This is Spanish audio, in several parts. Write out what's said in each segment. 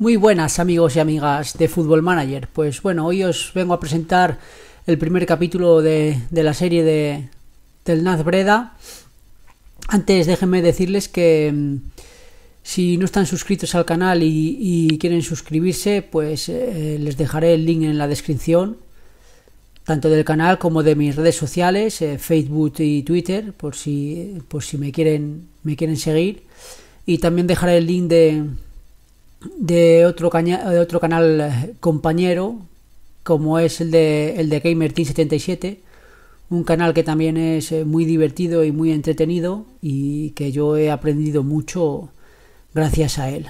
Muy buenas amigos y amigas de Fútbol Manager. Pues bueno, hoy os vengo a presentar el primer capítulo de, la serie de, del Breda. Antes déjenme decirles que mm, si no están suscritos al canal y, quieren suscribirse, pues eh, les dejaré el link en la descripción, tanto del canal como de mis redes sociales, eh, Facebook y Twitter, por si, por si me, quieren, me quieren seguir. Y también dejaré el link de, de otro, de otro canal eh, compañero, como es el de, el de 77 un canal que también es eh, muy divertido y muy entretenido y que yo he aprendido mucho gracias a él.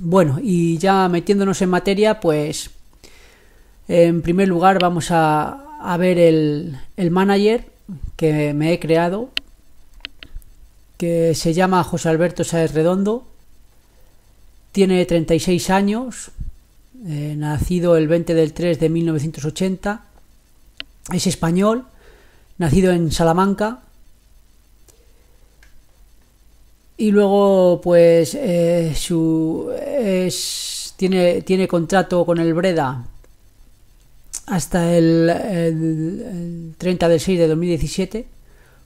Bueno, y ya metiéndonos en materia, pues en primer lugar vamos a, a ver el, el manager que me he creado, que se llama José Alberto Saez Redondo tiene 36 años, eh, nacido el 20 del 3 de 1980. Es español, nacido en Salamanca. Y luego, pues, eh, su, es, tiene, tiene contrato con el Breda hasta el, el 30 del 6 de 2017,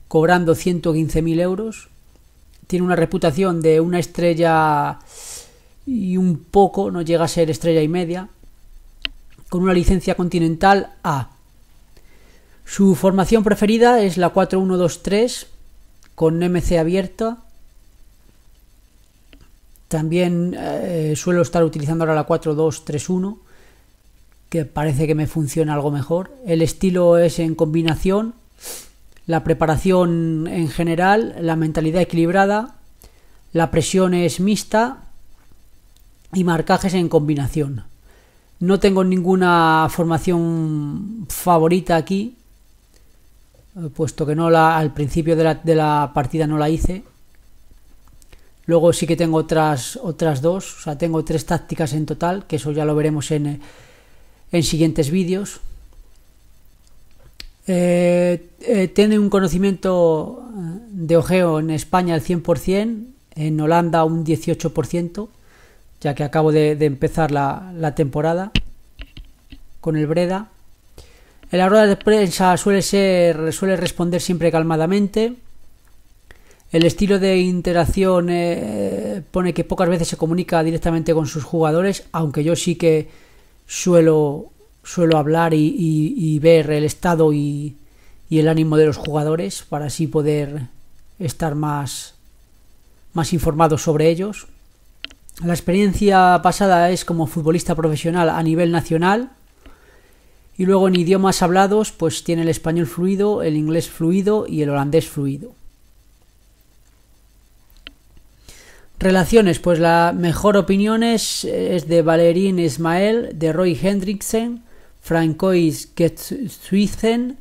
cobrando 115.000 euros. Tiene una reputación de una estrella y un poco, no llega a ser estrella y media, con una licencia continental A. Su formación preferida es la 4123 con MC abierta. También eh, suelo estar utilizando ahora la 4231 que parece que me funciona algo mejor. El estilo es en combinación, la preparación en general, la mentalidad equilibrada, la presión es mixta y marcajes en combinación. No tengo ninguna formación favorita aquí, eh, puesto que no la, al principio de la, partida no la hice. Luego sí que tengo otras, otras dos, o sea, tengo tres tácticas en total, que eso ya lo veremos en, siguientes vídeos. Eh, eh, tiene un conocimiento de ojeo en España al 100%, en Holanda un 18%, ya que acabo de, empezar la, temporada con el Breda. En la rueda de prensa suele, ser, suele responder siempre calmadamente. El estilo de interacción eh, pone que pocas veces se comunica directamente con sus jugadores, aunque yo sí que suelo, suelo hablar y, ver el estado y, y el ánimo de los jugadores para así poder estar más, más informados sobre ellos. La experiencia pasada es como futbolista profesional a nivel nacional. Y luego en idiomas hablados, pues tiene el español fluido, el inglés fluido y el holandés fluido. Relaciones, pues la mejor opinión es, de Valerín Ismael, de Roy Hendricksen, Francois Getzuizen,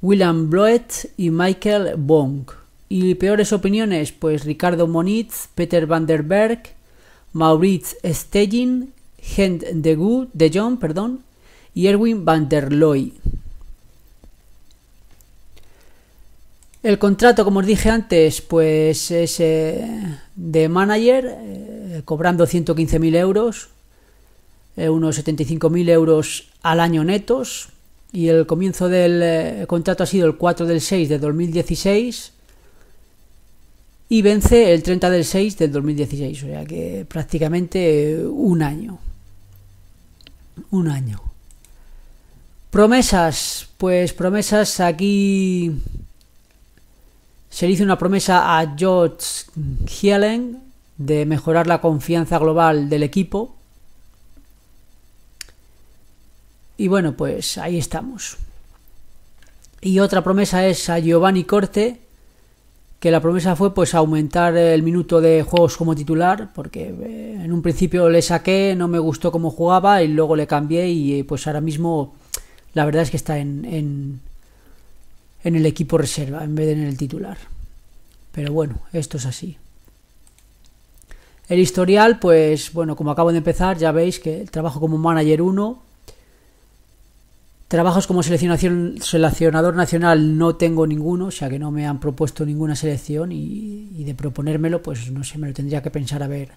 William Bloet y Michael Bong. Y peores opiniones, pues Ricardo Moniz, Peter van der Berg, Maurits Stegin, Gent de, Gu, de Jong perdón, y Erwin van der Looy. El contrato, como os dije antes, pues es eh, de manager, eh, cobrando 115.000 euros, eh, unos 75.000 euros al año netos. Y el comienzo del contrato ha sido el 4 del 6 de 2016 y vence el 30 del 6 del 2016, o sea que prácticamente eh, un año. Un año. Promesas, pues promesas aquí se le hizo una promesa a George Hielen de mejorar la confianza global del equipo. Y bueno, pues ahí estamos. Y otra promesa es a Giovanni Corte que la promesa fue pues aumentar el minuto de juegos como titular, porque eh, en un principio le saqué, no me gustó cómo jugaba y luego le cambié y eh, pues ahora mismo la verdad es que está en, en, en el equipo reserva en vez de en el titular. Pero bueno, esto es así. El historial, pues bueno, como acabo de empezar, ya veis que el trabajo como manager 1, Trabajos como seleccionador nacional no tengo ninguno, o sea que no me han propuesto ninguna selección y, de proponérmelo, pues no sé, me lo tendría que pensar a ver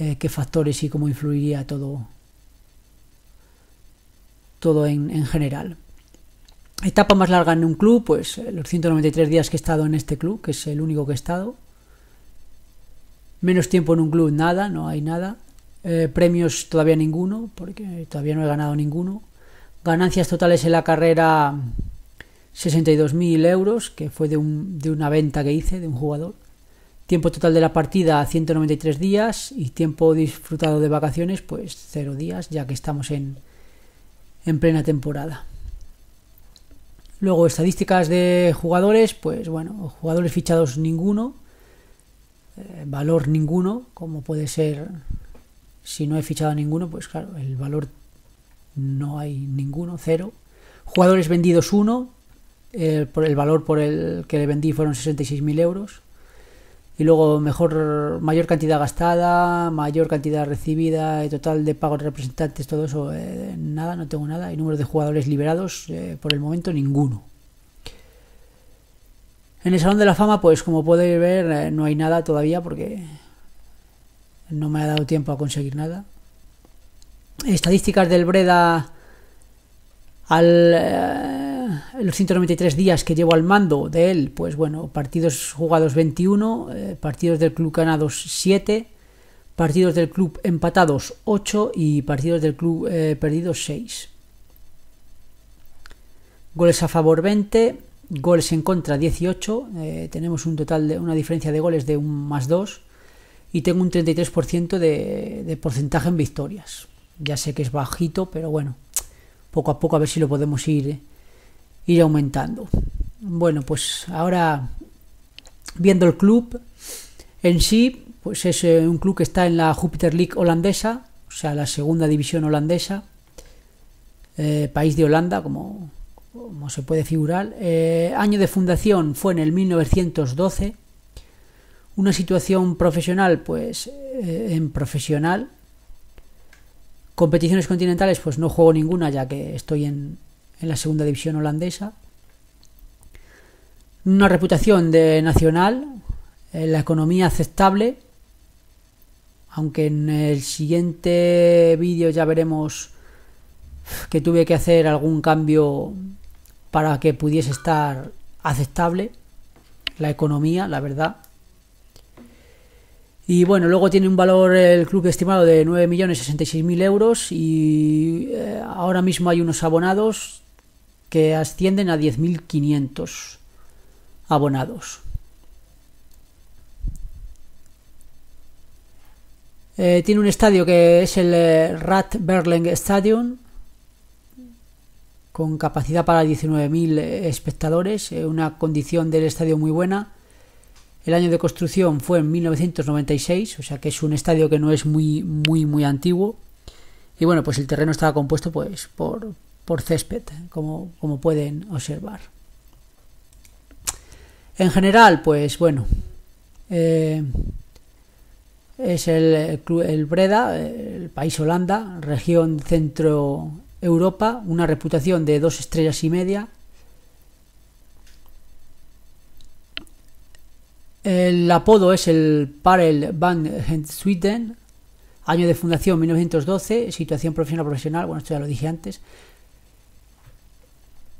eh, qué factores y cómo influiría todo, todo en general. Etapa más larga en un club, pues eh, los 193 días que he estado en este club, que es el único que he estado. Menos tiempo en un club, nada, no hay nada. Eh, premios todavía ninguno, porque todavía no he ganado ninguno. Ganancias totales en la carrera 62.000 euros, que fue de, una venta que hice de un jugador. Tiempo total de la partida 193 días y tiempo disfrutado de vacaciones pues 0 días, ya que estamos en, en plena temporada. Luego estadísticas de jugadores, pues bueno, jugadores fichados ninguno, eh, valor ninguno, como puede ser si no he fichado ninguno, pues claro, el valor no hay ninguno, cero. Jugadores vendidos, uno. El, valor por el que le vendí fueron 66.000 euros. Y luego mejor, mayor cantidad gastada, mayor cantidad recibida, y total de pagos representantes, todo eso, eh, nada, no tengo nada. Y número de jugadores liberados, eh, por el momento ninguno. En el Salón de la Fama, pues como podéis ver, eh, no hay nada todavía porque no me ha dado tiempo a conseguir nada. Estadísticas del Breda al eh, los 193 días que llevo al mando de él, pues bueno, partidos jugados 21, eh, partidos del club ganados 7, partidos del club empatados 8 y partidos del club eh, perdidos 6. Goles a favor 20, goles en contra 18, tenemos un total de una diferencia de goles de un más 2 y tengo un 33% de, de porcentaje en victorias. Ya sé que es bajito, pero bueno, poco a poco a ver si lo podemos ir, ir aumentando. Bueno, pues ahora viendo el club en sí, pues es eh, un club que está en la Jupiter League holandesa, o sea, la segunda división holandesa, eh, país de Holanda, como, se puede figurar. Eh, año de fundación fue en el 1912 una situación profesional, pues eh, en profesional. Competiciones continentales, pues no juego ninguna ya que estoy en, en la segunda división holandesa. Una reputación de nacional, eh, la economía aceptable, aunque en el siguiente vídeo ya veremos que tuve que hacer algún cambio para que pudiese estar aceptable la economía, la verdad. Y bueno, luego tiene un valor el club estimado de 9.066.000 euros y eh, ahora mismo hay unos abonados que ascienden a 10.500 abonados. Eh, tiene un estadio que es el eh, Rat Berling Stadium con capacidad para 19.000 espectadores, una condición del estadio muy buena el año de construcción fue en 1996, o sea que es un estadio que no es muy, muy, muy antiguo. Y bueno, pues el terreno estaba compuesto pues por, por césped, ¿eh? como, como pueden observar. En general, pues bueno, eh, es el, el Breda, el país Holanda, región centro Europa, una reputación de dos estrellas y media, El apodo es el Parel Van Sweden, año de fundación 1912, situación profesional profesional, bueno, esto ya lo dije antes.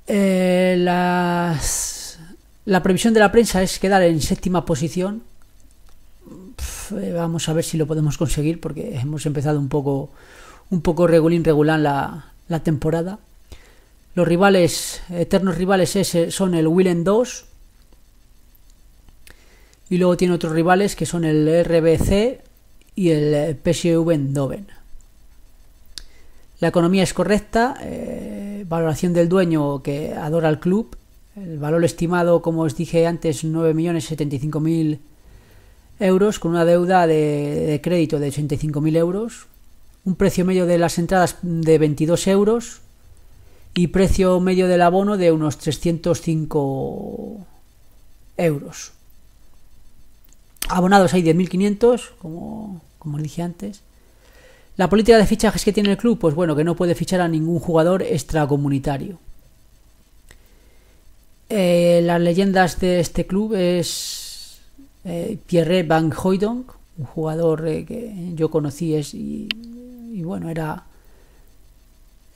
Eh, la previsión de la prensa es quedar en séptima posición. Eh, vamos a ver si lo podemos conseguir porque hemos empezado un poco, un poco regulín regular la, la temporada. Los rivales, eternos rivales es, eh, son el willem 2, y luego tiene otros rivales que son el RBC y el PSV Eindhoven. La economía es correcta, eh, valoración del dueño que adora al club, el valor estimado, como os dije antes, 9.075.000 euros, con una deuda de, de crédito de 85.000 euros, un precio medio de las entradas de 22 euros y precio medio del abono de unos 305 euros. Abonados hay 10.500, como, como dije antes. La política de fichajes que tiene el club, pues bueno, que no puede fichar a ningún jugador extracomunitario. Eh, las leyendas de este club es eh, Pierre Van Hooydonk, un jugador eh, que yo conocí es, y, bueno, era,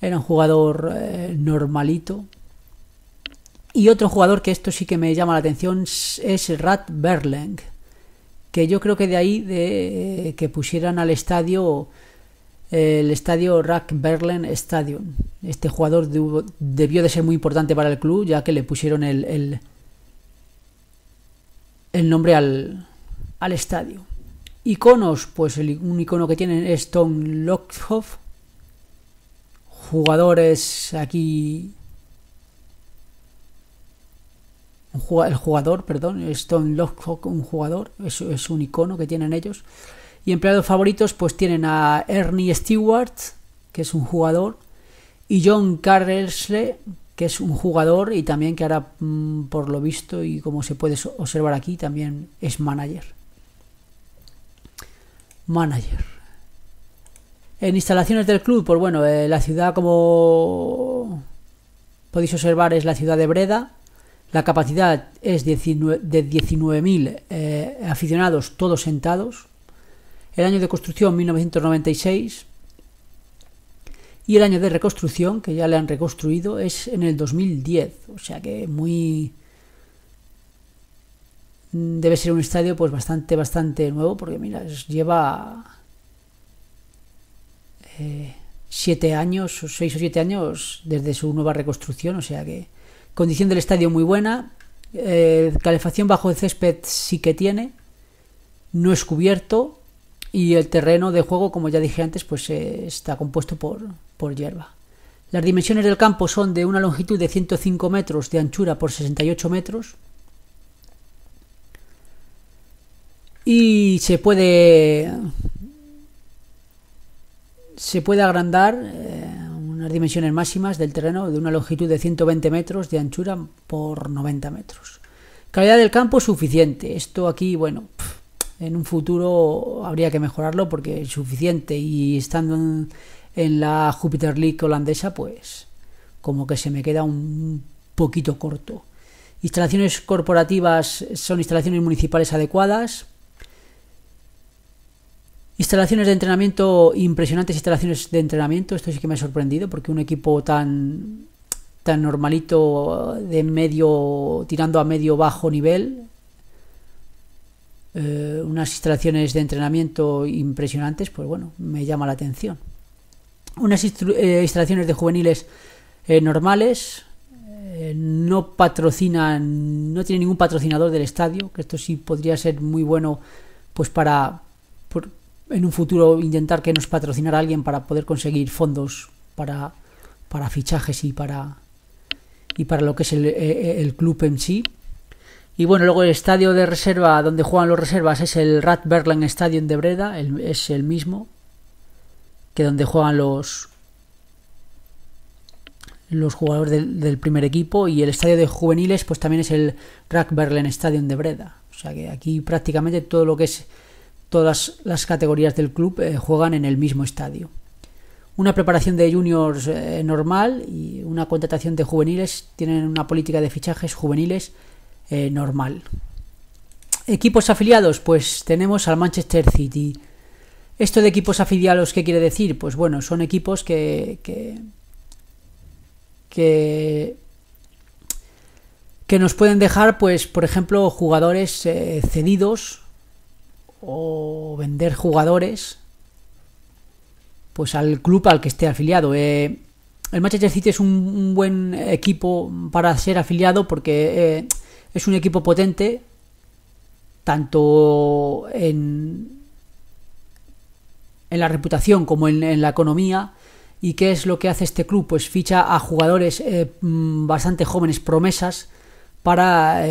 era un jugador normalito. Y otro jugador que esto sí que me llama la atención es Rat Berleng, que yo creo que de ahí de, eh, que pusieran al estadio eh, el estadio Rack Berlin Stadium. Este jugador debió de ser muy importante para el club, ya que le pusieron el, el, nombre al, al, estadio. Iconos, pues el, un icono que tienen es Tom Lockhoff. Jugadores aquí el jugador, perdón, Stone Lockhock, un jugador, es, un icono que tienen ellos. Y empleados favoritos, pues tienen a Ernie Stewart, que es un jugador, y John Carrelsle que es un jugador y también que ahora, mm, por lo visto y como se puede observar aquí, también es manager. Manager. En instalaciones del club, pues bueno, eh, la ciudad como podéis observar es la ciudad de Breda, la capacidad es de 19.000 mil eh, aficionados todos sentados. El año de construcción 1996. Y el año de reconstrucción, que ya le han reconstruido, es en el 2010. O sea que muy... Mm, debe ser un estadio pues bastante, bastante nuevo, porque mira, lleva... Eh, siete años, seis o siete años desde su nueva reconstrucción, o sea que Condición del estadio muy buena. Eh, calefacción bajo el césped sí que tiene. No es cubierto. Y el terreno de juego, como ya dije antes, pues eh, está compuesto por, hierba. Las dimensiones del campo son de una longitud de 105 metros de anchura por 68 metros. Y se puede. Se puede agrandar. Eh, unas dimensiones máximas del terreno de una longitud de 120 metros de anchura por 90 metros. Calidad del campo suficiente. Esto aquí, bueno, en un futuro habría que mejorarlo porque es suficiente y estando en la Jupiter League holandesa, pues como que se me queda un poquito corto. Instalaciones corporativas son instalaciones municipales adecuadas, Instalaciones de entrenamiento, impresionantes instalaciones de entrenamiento. Esto sí que me ha sorprendido porque un equipo tan, tan normalito de medio, tirando a medio bajo nivel, eh, unas instalaciones de entrenamiento impresionantes, pues bueno, me llama la atención. Unas eh, instalaciones de juveniles eh, normales, no patrocinan, no tiene ningún patrocinador del estadio, que esto sí podría ser muy bueno pues para en un futuro intentar que nos patrocinara alguien para poder conseguir fondos para, para fichajes y para, y para lo que es el, eh, eh, club en sí. Y bueno, luego el estadio de reserva donde juegan los reservas es el Rat Berlin Stadium de Breda, es el mismo que donde juegan los los jugadores del, primer equipo y el estadio de juveniles pues también es el Rat Berlin Stadium de Breda. O sea que aquí prácticamente todo lo que es Todas las categorías del club eh, juegan en el mismo estadio. Una preparación de juniors eh, normal y una contratación de juveniles tienen una política de fichajes juveniles eh, normal. Equipos afiliados, pues tenemos al Manchester City. Esto de equipos afiliados, ¿qué quiere decir? Pues bueno, son equipos que, que, que que nos pueden dejar, pues, por ejemplo, jugadores cedidos o vender jugadores pues al club al que esté afiliado. Eh, el Manchester City es un, buen equipo para ser afiliado porque eh, es un equipo potente tanto en, en la reputación como en, la economía. ¿Y qué es lo que hace este club? Pues ficha a jugadores eh, mm, bastante jóvenes, promesas, para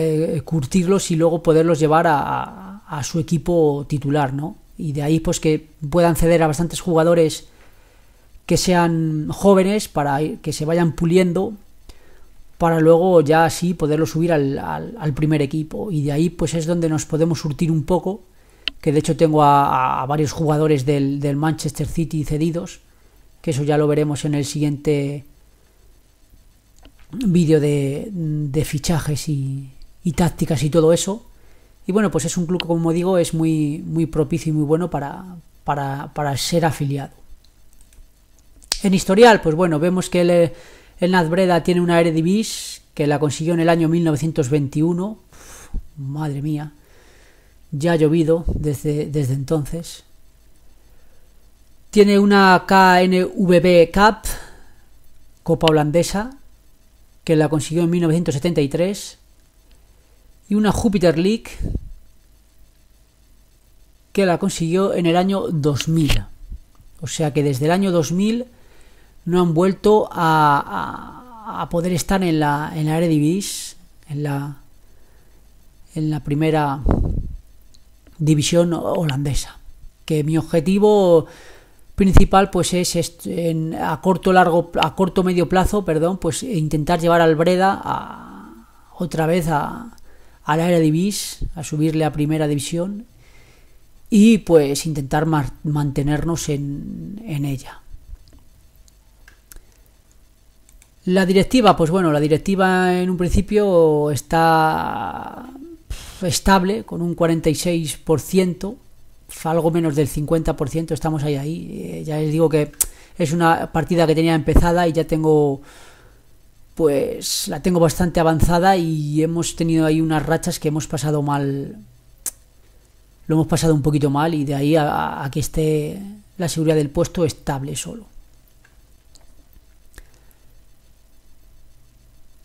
curtirlos y luego poderlos llevar a a su equipo titular, ¿no? Y de ahí pues que puedan ceder a bastantes jugadores que sean jóvenes para que se vayan puliendo para luego ya así poderlo subir al, primer equipo. Y de ahí pues es donde nos podemos surtir un poco, que de hecho tengo a, varios jugadores del, Manchester City cedidos, que eso ya lo veremos en el siguiente vídeo de, fichajes y tácticas y todo eso. Y bueno, pues es un club, como digo, es muy, muy propicio y muy bueno para, para, ser afiliado. En historial, pues bueno, vemos que el, el Nazbreda tiene una Eredivis que la consiguió en el año 1921. madre mía, ya ha llovido desde, desde entonces. Tiene una KNVB Cup, Copa Holandesa, que la consiguió en 1973 y una Jupiter League que la consiguió en el año 2000. O sea que desde el año 2000 no han vuelto a, poder estar en la, en la en la, en la primera división holandesa. Que mi objetivo principal pues es a corto largo a corto medio plazo perdón pues intentar llevar al Breda otra vez a, a la divis a subirle a Primera División y pues intentar mantenernos en, en ella. La directiva, pues bueno, la directiva en un principio está estable con un 46%, algo menos del 50%, estamos ahí ahí. Eh, ya les digo que es una partida que tenía empezada y ya tengo pues la tengo bastante avanzada y hemos tenido ahí unas rachas que hemos pasado mal, lo hemos pasado un poquito mal y de ahí a, que esté la seguridad del puesto estable solo.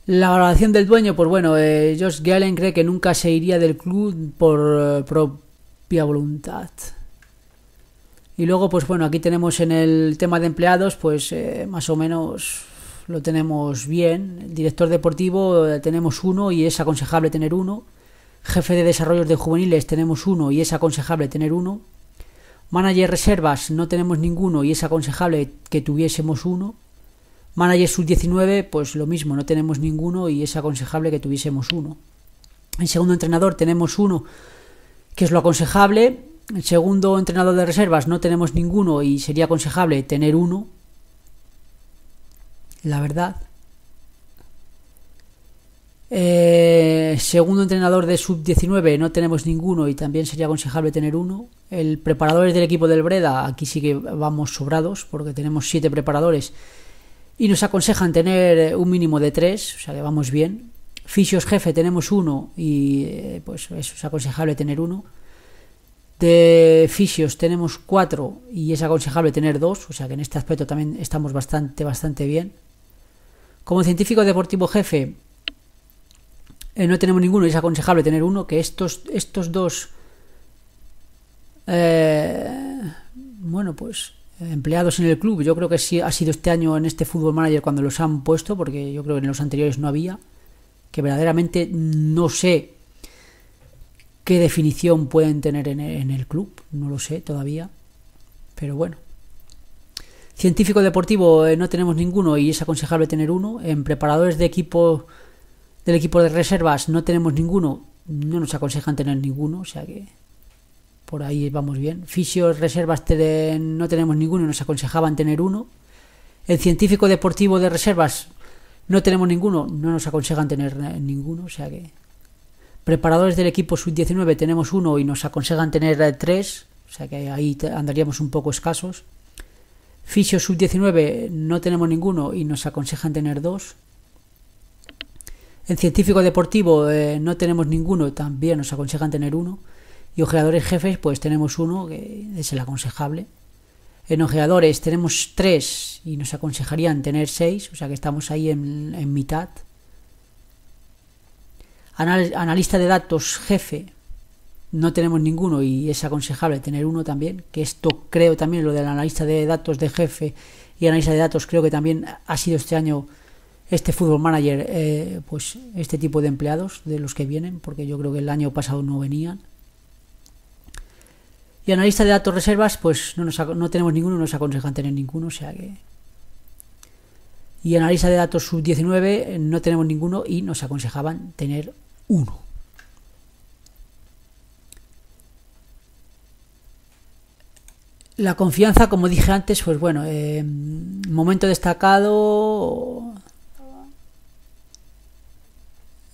La valoración del dueño, pues bueno, eh, Josh Gallen cree que nunca se iría del club por eh, propia voluntad. Y luego, pues bueno, aquí tenemos en el tema de empleados, pues eh, más o menos lo tenemos bien. Director deportivo eh, tenemos uno y es aconsejable tener uno. Jefe de desarrollos de juveniles tenemos uno y es aconsejable tener uno. Manager reservas no tenemos ninguno y es aconsejable que tuviésemos uno. Manager sub-19 pues lo mismo, no tenemos ninguno y es aconsejable que tuviésemos uno. El segundo entrenador tenemos uno que es lo aconsejable. El segundo entrenador de reservas no tenemos ninguno y sería aconsejable tener uno la verdad. Eh, segundo entrenador de sub-19 no tenemos ninguno y también sería aconsejable tener uno. El preparador es del equipo del Breda, aquí sí que vamos sobrados porque tenemos siete preparadores y nos aconsejan tener eh, un mínimo de tres, o sea que vamos bien. Fisios jefe tenemos uno y eh, pues es aconsejable tener uno. De fisios tenemos cuatro y es aconsejable tener dos, o sea que en este aspecto también estamos bastante, bastante bien. Como científico deportivo jefe, eh, no tenemos ninguno es aconsejable tener uno, que estos, estos dos, eh, bueno, pues empleados en el club, yo creo que sí ha sido este año en este Fútbol Manager cuando los han puesto, porque yo creo que en los anteriores no había, que verdaderamente no sé qué definición pueden tener en el club, no lo sé todavía, pero bueno. Científico deportivo eh, no tenemos ninguno y es aconsejable tener uno. En preparadores de equipo del equipo de reservas no tenemos ninguno. No nos aconsejan tener ninguno, o sea que por ahí vamos bien. Fisios, reservas no tenemos ninguno, nos aconsejaban tener uno. El científico deportivo de reservas no tenemos ninguno, no nos aconsejan tener eh, ninguno, o sea que preparadores del equipo sub-19 tenemos uno y nos aconsejan tener eh, tres, o sea que ahí andaríamos un poco escasos. Fisio sub-19 no tenemos ninguno y nos aconsejan tener dos. En científico deportivo eh, no tenemos ninguno, también nos aconsejan tener uno. Y ojeadores jefes, pues tenemos uno, que es el aconsejable. En ojeadores tenemos tres y nos aconsejarían tener seis, o sea que estamos ahí en, mitad. analista de datos jefe, no tenemos ninguno y es aconsejable tener uno también, que esto creo también, lo del analista de datos de jefe y analista de datos, creo que también ha sido este año este fútbol manager, eh, pues este tipo de empleados de los que vienen, porque yo creo que el año pasado no venían. Y analista de datos reservas, pues no, no tenemos ninguno, nos aconsejan tener ninguno, o sea que... Y analista de datos sub-19, no tenemos ninguno y nos aconsejaban tener uno. La confianza, como dije antes, pues bueno, eh, momento destacado,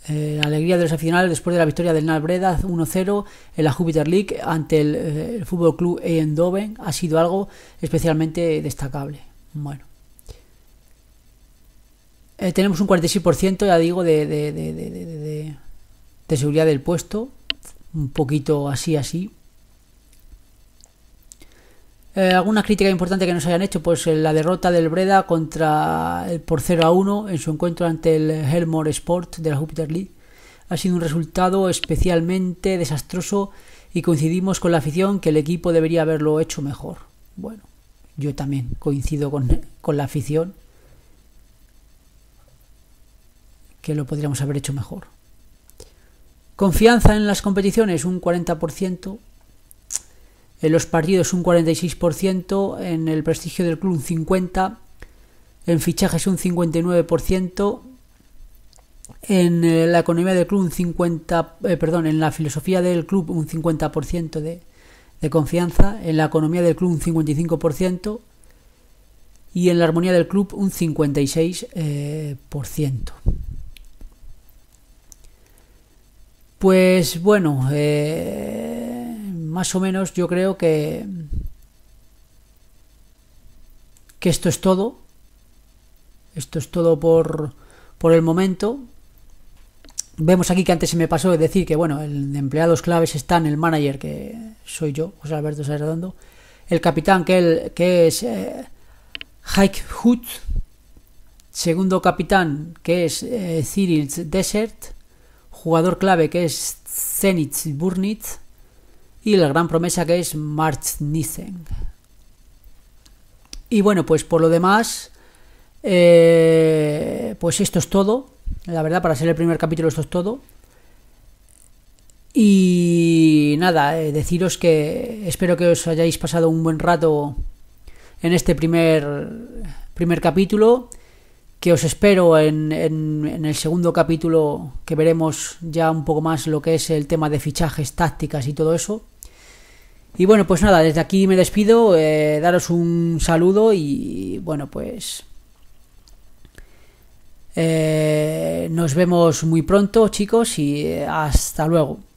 la eh, alegría de los aficionados después de la victoria del Nalbreda 1-0 en la Júpiter League ante eh, el, Fútbol Club Eindhoven ha sido algo especialmente destacable. Bueno. tenemos un 46%, ya digo, de, de seguridad del puesto. Un poquito así, así, eh, alguna crítica importante que nos hayan hecho, pues eh, la derrota del Breda contra el por 0 a 1 en su encuentro ante el Helmore Sport de la Jupiter League ha sido un resultado especialmente desastroso y coincidimos con la afición que el equipo debería haberlo hecho mejor. Bueno, yo también coincido con, con la afición que lo podríamos haber hecho mejor. Confianza en las competiciones, un 40% en los partidos un 46%, en el prestigio del club un 50%, en fichajes un 59%, en eh, la economía del club un 50%, eh, perdón, en la filosofía del club un 50% de, de confianza, en la economía del club un 55% y en la armonía del club un 56%. Eh, pues bueno, eh, más o menos yo creo que, que esto es todo. Esto es todo por, por el momento. Vemos aquí que antes se me pasó de decir que, bueno, el empleados claves están el manager, que soy yo, José Alberto dando el capitán, que, es eh, Haik segundo capitán, que es eh, Cyril Desert, jugador clave, que es Zenit Burnit, y la gran promesa que es March Nissen. Y bueno, pues por lo demás, eh, pues esto es todo. La verdad, para ser el primer capítulo, esto es todo. Y nada, eh, deciros que espero que os hayáis pasado un buen rato en este primer, primer capítulo que os espero en, en, el segundo capítulo que veremos ya un poco más lo que es el tema de fichajes, tácticas y todo eso. Y bueno, pues nada, desde aquí me despido, eh, daros un saludo y bueno, pues eh, nos vemos muy pronto chicos y eh, hasta luego.